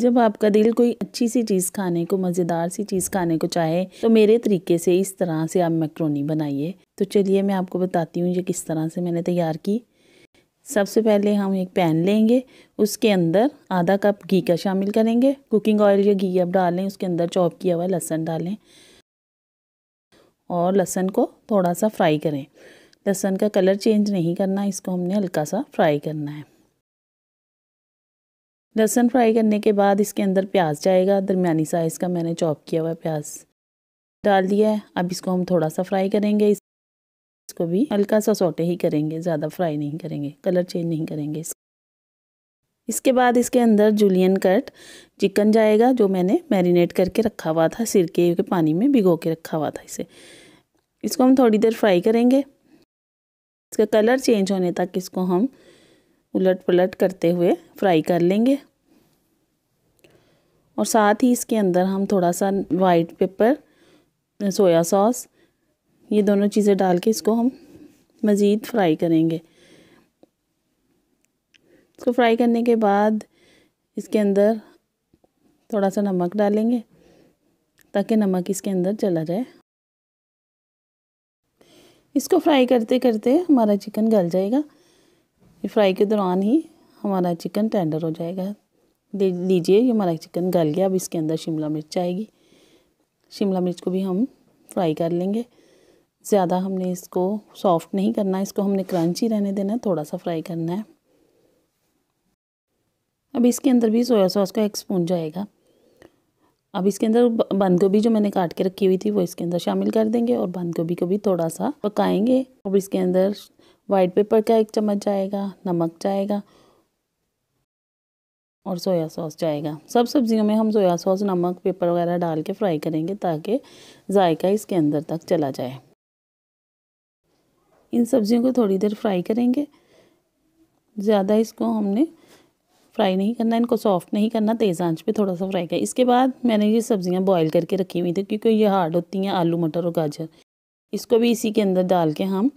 जब आपका दिल कोई अच्छी सी चीज़ खाने को मज़ेदार सी चीज़ खाने को चाहे तो मेरे तरीके से इस तरह से आप मैक्रोनी बनाइए तो चलिए मैं आपको बताती हूँ ये किस तरह से मैंने तैयार की सबसे पहले हम एक पैन लेंगे उसके अंदर आधा कप घी का शामिल करेंगे कुकिंग ऑयल या घी आप डालें उसके अंदर चॉप किया हुआ लहसन डालें और लहसन को थोड़ा सा फ्राई करें लहसन का कलर चेंज नहीं करना इसको हमने हल्का सा फ्राई करना है लहसुन फ्राई करने के बाद इसके अंदर प्याज जाएगा दरमियानी साइज़ का मैंने चॉप किया हुआ प्याज डाल दिया है अब इसको हम थोड़ा सा फ्राई करेंगे इसको भी हल्का सा सोटे ही करेंगे ज़्यादा फ्राई नहीं करेंगे कलर चेंज नहीं करेंगे इसके बाद इसके अंदर जूलियन कट चिकन जाएगा जो मैंने मैरिनेट करके रखा हुआ था सिरके के पानी में भिगो के रखा हुआ था इसे इसको हम थोड़ी देर फ्राई करेंगे इसका कलर चेंज होने तक इसको हम उलट पलट करते हुए फ्राई कर लेंगे और साथ ही इसके अंदर हम थोड़ा सा वाइट पेपर सोया सॉस ये दोनों चीज़ें डाल के इसको हम मज़ीद फ्राई करेंगे इसको फ्राई करने के बाद इसके अंदर थोड़ा सा नमक डालेंगे ताकि नमक इसके अंदर चला जाए इसको फ्राई करते करते हमारा चिकन गल जाएगा ये फ्राई के दौरान ही हमारा चिकन टेंडर हो जाएगा दे लीजिए ये हमारा चिकन गल गया अब इसके अंदर शिमला मिर्च आएगी शिमला मिर्च को भी हम फ्राई कर लेंगे ज़्यादा हमने इसको सॉफ्ट नहीं करना इसको हमने क्रंच ही रहने देना थोड़ा सा फ्राई करना है अब इसके अंदर भी सोया सॉस का एक स्पून जाएगा अब इसके अंदर बंद गोभी जो मैंने काट के रखी हुई थी वो इसके अंदर शामिल कर देंगे और बंद गोभी को भी थोड़ा सा पकाएंगे अब इसके अंदर वाइट पेपर का एक चम्मच जाएगा नमक जाएगा और सोया सॉस जाएगा सब सब्ज़ियों में हम सोया सॉस नमक पेपर वगैरह डाल के फ्राई करेंगे ताकि जायका इसके अंदर तक चला जाए इन सब्ज़ियों को थोड़ी देर फ्राई करेंगे ज़्यादा इसको हमने फ्राई नहीं करना इनको सॉफ्ट नहीं करना तेज़ आंच पे थोड़ा सा फ्राई करें इसके बाद मैंने ये सब्ज़ियाँ बॉईल करके रखी हुई थी क्योंकि ये हार्ड होती हैं आलू मटर और गाजर इसको भी इसी के अंदर डाल के हम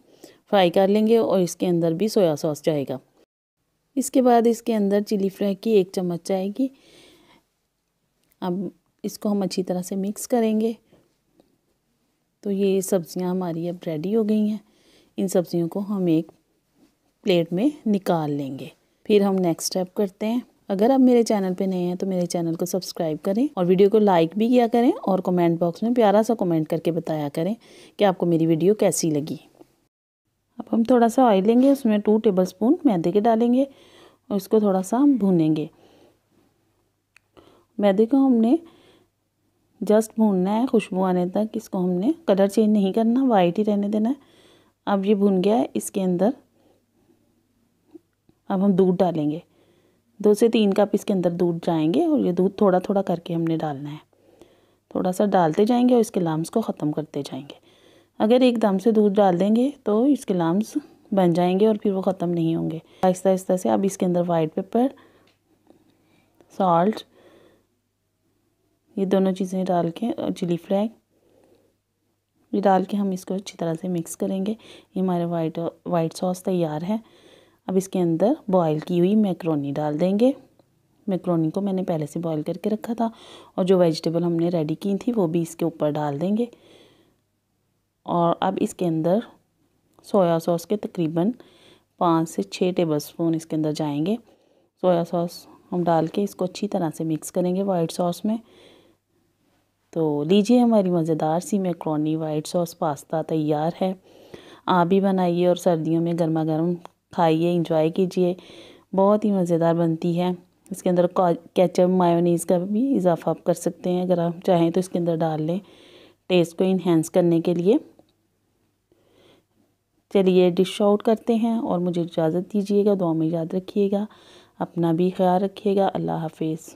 फ्राई कर लेंगे और इसके अंदर भी सोया सॉस जाएगा इसके बाद इसके अंदर चिली फ्राई की एक चम्मच जाएगी अब इसको हम अच्छी तरह से मिक्स करेंगे तो ये सब्ज़ियाँ हमारी अब रेडी हो गई हैं इन सब्ज़ियों को हम एक प्लेट में निकाल लेंगे फिर हम नेक्स्ट स्टेप करते हैं अगर आप मेरे चैनल पे नए हैं तो मेरे चैनल को सब्सक्राइब करें और वीडियो को लाइक भी किया करें और कमेंट बॉक्स में प्यारा सा कमेंट करके बताया करें कि आपको मेरी वीडियो कैसी लगी हम थोड़ा सा ऑयल लेंगे उसमें टू टेबल स्पून मैदे के डालेंगे और इसको थोड़ा सा हम भूनेंगे मैदे को हमने जस्ट भूनना है खुशबू आने तक इसको हमने कलर चेंज नहीं करना वाइट ही रहने देना है अब ये भून गया है इसके अंदर अब हम दूध डालेंगे दो से तीन कप इसके अंदर दूध जाएंगे और ये दूध थोड़ा थोड़ा करके हमने डालना है थोड़ा सा डालते जाएंगे और इसके लाम्स को ख़त्म करते जाएंगे अगर एकदम से दूध डाल देंगे तो इसके लाम्स बन जाएंगे और फिर वो ख़त्म नहीं होंगे आहिस्ता आहिस्ता से अब इसके अंदर वाइट पेपर सॉल्ट ये दोनों चीज़ें डाल के और चिली फ्लैग ये डाल के हम इसको अच्छी तरह से मिक्स करेंगे ये हमारे वाइट वाइट सॉस तैयार है अब इसके अंदर बॉयल की हुई मैक्रोनी डाल देंगे मैक्रोनी को मैंने पहले से बॉईल करके रखा था और जो वेजिटेबल हमने रेडी की थी वो भी इसके ऊपर डाल देंगे और अब इसके अंदर सोया सॉस के तकरीबन पाँच से छः टेबल स्पून इसके अंदर जाएंगे सोया सॉस हम डाल के इसको अच्छी तरह से मिक्स करेंगे वाइट सॉस में तो लीजिए हमारी मज़ेदार सी मैक्रोनी वाइट सॉस पास्ता तैयार है आप भी बनाइए और सर्दियों में गर्मा गर्म खाइए इंजॉय कीजिए बहुत ही मज़ेदार बनती है इसके अंदर कैचअप मायोनीज़ का भी इजाफा आप कर सकते हैं अगर आप चाहें तो इसके अंदर डाल लें टेस्ट को इन्हेंस करने के लिए चलिए डिश आउट करते हैं और मुझे इजाज़त दीजिएगा दुआ में याद रखिएगा अपना भी ख्याल रखिएगा अल्लाह हाफिज़